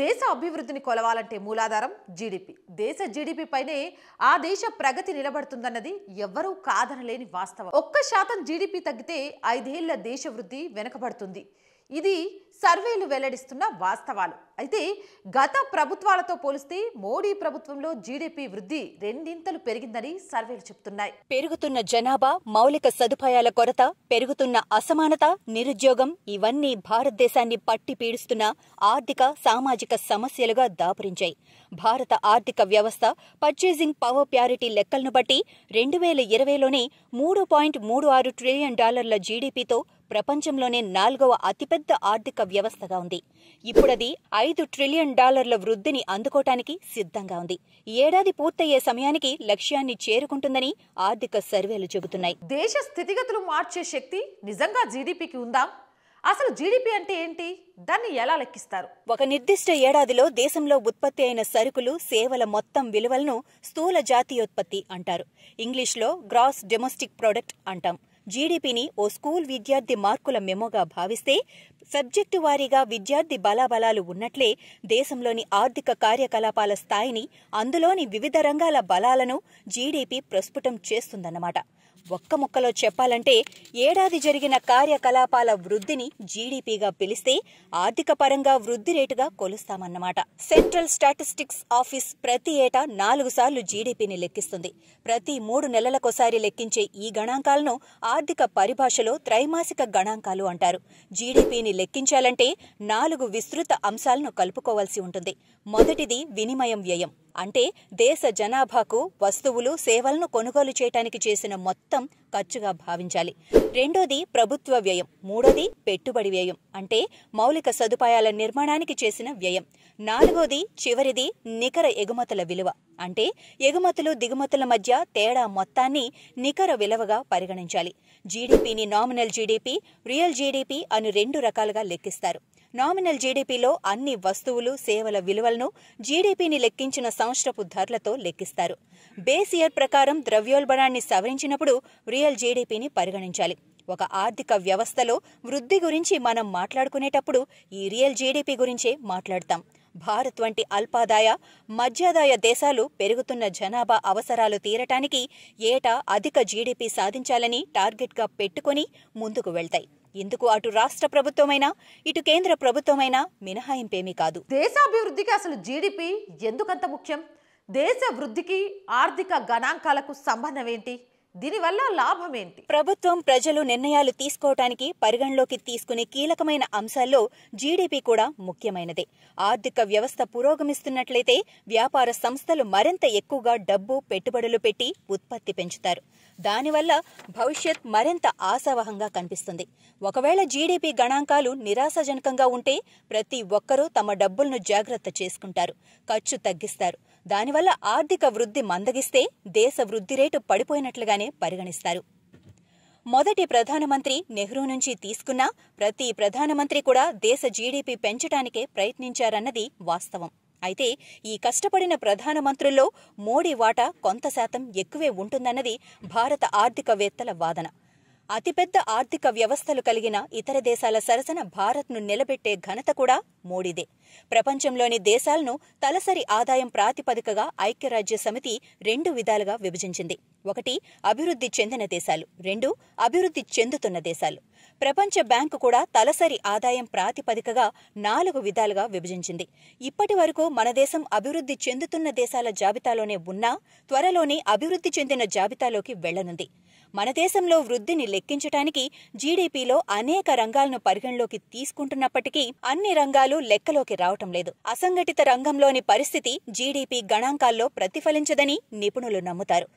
దేశ అభివృద్ధిని కొలవాలంటే మూలాధారం జీడిపి దేశ పైనే ఆ దేశ ప్రగతి నిలబడుతుందన్నది ఎవ్వరూ కాదనలేని వాస్తవం ఒక్క శాతం జీడిపి తగ్గితే ఐదేళ్ల దేశ వృద్ధి వెనకబడుతుంది ఇది సర్వేలు వెల్లడిస్తున్న వాస్తవాలు అయితే గత ప్రభుత్వాలతో పోలిస్తే మోడీ ప్రభుత్వంలో జీడీపీ వృద్ధి రెండింతలు పెరిగిందని సర్వేలు చెబుతున్నాయి పెరుగుతున్న జనాభా మౌలిక సదుపాయాల కొరత పెరుగుతున్న అసమానత నిరుద్యోగం ఇవన్నీ భారతదేశాన్ని పట్టి పీడిస్తున్న ఆర్థిక సామాజిక సమస్యలుగా దాపురించాయి భారత ఆర్థిక వ్యవస్థ పర్చేసింగ్ పవర్ ప్యారిటీ లెక్కలను బట్టి రెండు వేల ఇరవైలోనే మూడు పాయింట్ మూడు ఆరు ట్రిలియన్ డాలర్ల జీడీపీతో ప్రపంచంలోనే నాలుగవ అతిపెద్ద ఆర్థిక వ్యవస్థగా ఉంది ఇప్పుడది ఐదు ట్రిలియన్ డాలర్ల వృద్ధిని అందుకోవటానికి సిద్ధంగా ఉంది ఏడాది పూర్తయ్యే సమయానికి లక్ష్యాన్ని చేరుకుంటుందని ఆర్థిక సర్వేలు చెబుతున్నాయి దేశ స్థితిగతులు మార్చే శక్తి నిజంగా జీడీపీకి ఉందా అసలు జీడిపి అంటే ఏంటి దాన్ని ఎలా లెక్కిస్తారు ఒక నిర్దిష్ట ఏడాదిలో దేశంలో ఉత్పత్తి అయిన సరుకులు సేవల మొత్తం విలువలను స్థూల జాతీయోత్పత్తి అంటారు ఇంగ్లీష్లో గ్రాస్ డొమెస్టిక్ ప్రోడక్ట్ అంటాం జీడీపీని ఓ స్కూల్ విద్యార్థి మార్కుల మెమోగా భావిస్తే సబ్జెక్టు వారీగా విద్యార్థి బలాబలాలు ఉన్నట్లే దేశంలోని ఆర్థిక కార్యకలాపాల స్థాయిని అందులోని వివిధ రంగాల బలాలను జీడీపీ ప్రస్ఫుటం చేస్తుందన్నమాట ఒక్క ముక్కలో చెప్పాలంటే ఏడాది జరిగిన కార్యకలాపాల వృద్ధిని జీడీపీగా పిలిస్తే ఆర్థిక పరంగా వృద్ధి రేటుగా కొలుస్తామన్నమాట సెంట్రల్ స్టాటిస్టిక్స్ ఆఫీస్ ప్రతి ఏటా నాలుగు సార్లు జీడీపీని లెక్కిస్తుంది ప్రతి మూడు నెలలకోసారి లెక్కించే ఈ గణాంకాలను ఆర్థిక పరిభాషలో త్రైమాసిక గణాంకాలు అంటారు జీడీపీని లెక్కించాలంటే నాలుగు విస్తృత అంశాలను కలుపుకోవాల్సి ఉంటుంది మొదటిది వినిమయం వ్యయం అంటే దేశ జనాభాకు వస్తువులు సేవలను కొనుగోలు చేయటానికి చేసిన మొత్తం ఖర్చుగా భావించాలి రెండోది ప్రభుత్వ వ్యయం మూడోది పెట్టుబడి వ్యయం అంటే మౌలిక సదుపాయాల నిర్మాణానికి చేసిన వ్యయం నాలుగోది చివరిది నికర ఎగుమతుల విలువ అంటే ఎగుమతులు దిగుమతుల మధ్య తేడా మొత్తాన్ని నికర విలువగా పరిగణించాలి జీడిపిని నామినల్ జీడిపి రియల్ జీడిపి అని రెండు రకాలుగా లెక్కిస్తారు నామినల్ జీడీపీలో అన్ని వస్తువులు సేవల విలువలను జీడీపీని లెక్కించిన సంవత్సరపు ధరలతో లెక్కిస్తారు బేస్ ఇయర్ ప్రకారం ద్రవ్యోల్బణాన్ని సవరించినప్పుడు రియల్ జీడీపీని పరిగణించాలి ఒక ఆర్థిక వ్యవస్థలో వృద్ధి గురించి మనం మాట్లాడుకునేటప్పుడు ఈ రియల్ జీడీపీ గురించే మాట్లాడతాం భారత్ వంటి అల్పాదాయ మధ్యాదాయ దేశాలు పెరుగుతున్న జనాభా అవసరాలు తీరటానికి ఏటా అధిక జీడీపీ సాధించాలని టార్గెట్గా పెట్టుకుని ముందుకు వెళ్తాయి ఇందుకు అటు రాష్ట్ర ప్రభుత్వమైనా ఇటు కేంద్ర ప్రభుత్వమైనా మినహాయింపేమీ కాదు దేశాభివృద్ధికి అసలు జీడిపి ఎందుకంత ముఖ్యం దేశ వృద్ధికి ఆర్థిక గణాంకాలకు సంబంధం ఏంటి దీనివల్ల లాభం ఏంటి ప్రభుత్వం ప్రజలు నిర్ణయాలు తీసుకోవటానికి పరిగణలోకి తీసుకునే కీలకమైన అంశాల్లో జీడీపీ కూడా ముఖ్యమైనదే ఆర్థిక వ్యవస్థ పురోగమిస్తున్నట్లయితే వ్యాపార సంస్థలు మరింత ఎక్కువగా డబ్బు పెట్టుబడులు పెట్టి ఉత్పత్తి పెంచుతారు దానివల్ల భవిష్యత్ మరింత ఆశావహంగా కనిపిస్తుంది ఒకవేళ జీడీపీ గణాంకాలు నిరాశాజనకంగా ఉంటే ప్రతి ఒక్కరూ తమ డబ్బులను జాగ్రత్త చేసుకుంటారు ఖర్చు తగ్గిస్తారు దానివల్ల ఆర్థిక వృద్ధి మందగిస్తే దేశ వృద్ధి రేటు పడిపోయినట్లుగానే పరిగణిస్తారు మొదటి ప్రధానమంత్రి నెహ్రూ నుంచి తీసుకున్న ప్రతి ప్రధానమంత్రి కూడా దేశ జీడీపీ పెంచడానికే ప్రయత్నించారన్నది వాస్తవం అయితే ఈ కష్టపడిన ప్రధానమంత్రుల్లో మోడీ వాటా కొంత శాతం ఎక్కువే ఉంటుందన్నది భారత ఆర్థికవేత్తల వాదన అతిపెద్ద ఆర్థిక వ్యవస్థలు కలిగిన ఇతర దేశాల సరసన భారత్ను నిలబెట్టే ఘనత కూడా మోడీదే ప్రపంచంలోని దేశాలను తలసరి ఆదాయం ప్రాతిపదికగా ఐక్యరాజ్య సమితి రెండు విధాలుగా విభజించింది ఒకటి అభివృద్ధి చెందిన దేశాలు రెండు అభివృద్ధి చెందుతున్న దేశాలు ప్రపంచ బ్యాంకు కూడా తలసరి ఆదాయం ప్రాతిపదికగా నాలుగు విధాలుగా విభజించింది ఇప్పటి వరకు మన దేశం అభివృద్ధి చెందుతున్న దేశాల జాబితాలోనే ఉన్నా త్వరలోనే అభివృద్ధి చెందిన జాబితాలోకి వెళ్లనుంది మన దేశంలో వృద్ధిని లెక్కించటానికి జీడీపీలో అనేక రంగాలను పరిగణలోకి తీసుకుంటున్నప్పటికీ అన్ని రంగాలు లెక్కలోకి రావటం లేదు అసంఘటిత రంగంలోని పరిస్థితి జీడీపీ గణాంకాల్లో ప్రతిఫలించదని నిపుణులు నమ్ముతారు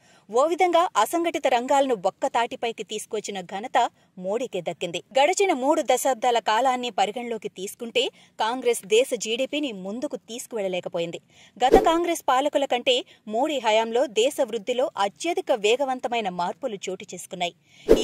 ఓ విధంగా అసంఘటిత రంగాలను ఒక్కతాటిపైకి తీసుకొచ్చిన ఘనత మోడీకే దక్కింది గడిచిన మూడు దశాబ్దాల కాలాన్ని పరిగణలోకి తీసుకుంటే కాంగ్రెస్ దేశ జీడీపీని ముందుకు తీసుకువెళ్లలేకపోయింది గత కాంగ్రెస్ పాలకుల కంటే మోడీ హయాంలో దేశ వృద్ధిలో అత్యధిక వేగవంతమైన మార్పులు చోటు చోటు చేసుకున్నాయి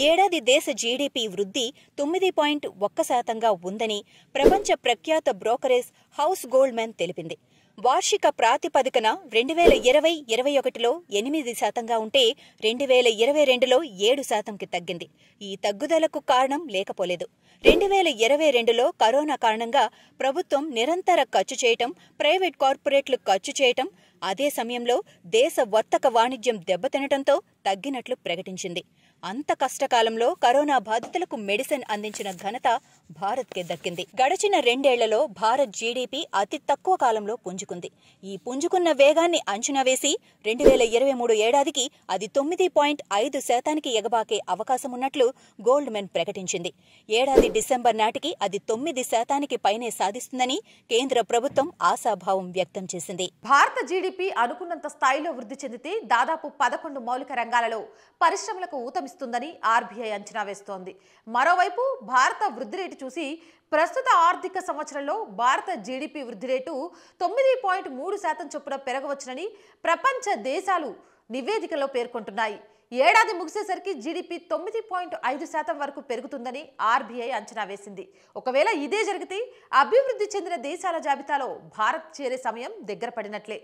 ఏడాది దేశ జీడీపీ వృద్ధి తొమ్మిది పాయింట్ ఒక్క శాతంగా ఉందని ప్రపంచ ప్రఖ్యాత బ్రోకరేజ్ హౌస్ గోల్డ్మెన్ తెలిపింది వార్షిక ప్రాతిపదికన రెండు వేల ఇరవై ఇరవై ఒకటిలో ఎనిమిది శాతంగా ఉంటే రెండు వేల ఇరవై రెండులో ఏడు శాతంకి తగ్గింది ఈ తగ్గుదలకు కారణం లేకపోలేదు రెండు వేల ఇరవై రెండులో కరోనా కారణంగా ప్రభుత్వం నిరంతర ఖర్చు చేయటం ప్రైవేట్ కార్పొరేట్లు ఖర్చు చేయటం అదే సమయంలో దేశ వర్తక వాణిజ్యం దెబ్బతినటంతో తగ్గినట్లు ప్రకటించింది అంత కష్టకాలంలో కరోనా బాధితులకు మెడిసిన్ అందించిన ఘనత భారత్కే దక్కింది గడిచిన రెండేళ్లలో భారత్ జీడీపీ అతి తక్కువ కాలంలో పుంజుకుంది ఈ పుంజుకున్న వేగాన్ని అంచనా వేసి రెండు వేల ఇరవై మూడు ఏడాదికి అది తొమ్మిది పాయింట్ ఐదు శాతానికి ఎగబాకే అవకాశం ఉన్నట్లు మెన్ ప్రకటించింది ఏడాది డిసెంబర్ నాటికి అది తొమ్మిది శాతానికి పైనే సాధిస్తుందని కేంద్ర ప్రభుత్వం ఆశాభావం వ్యక్తం చేసింది భారత జీడిపి అనుకున్నంత స్థాయిలో వృద్ధి చెందితే దాదాపు పదకొండు మౌలిక రంగాలలో పరిశ్రమలకు ఊతమి ఇస్తుందని ఆర్బీఐ అంచనా వేస్తోంది మరోవైపు భారత వృద్ధి రేటు చూసి ప్రస్తుత ఆర్థిక సంవత్సరంలో భారత జీడిపి వృద్ధి రేటు తొమ్మిది పాయింట్ మూడు శాతం చొప్పున పెరగవచ్చునని ప్రపంచ దేశాలు నివేదికలో పేర్కొంటున్నాయి ఏడాది ముగిసేసరికి జీడిపి తొమ్మిది పాయింట్ ఐదు శాతం వరకు పెరుగుతుందని ఆర్బీఐ అంచనా వేసింది ఒకవేళ ఇదే జరిగితే అభివృద్ధి చెందిన దేశాల జాబితాలో భారత్ చేరే సమయం దగ్గర పడినట్లే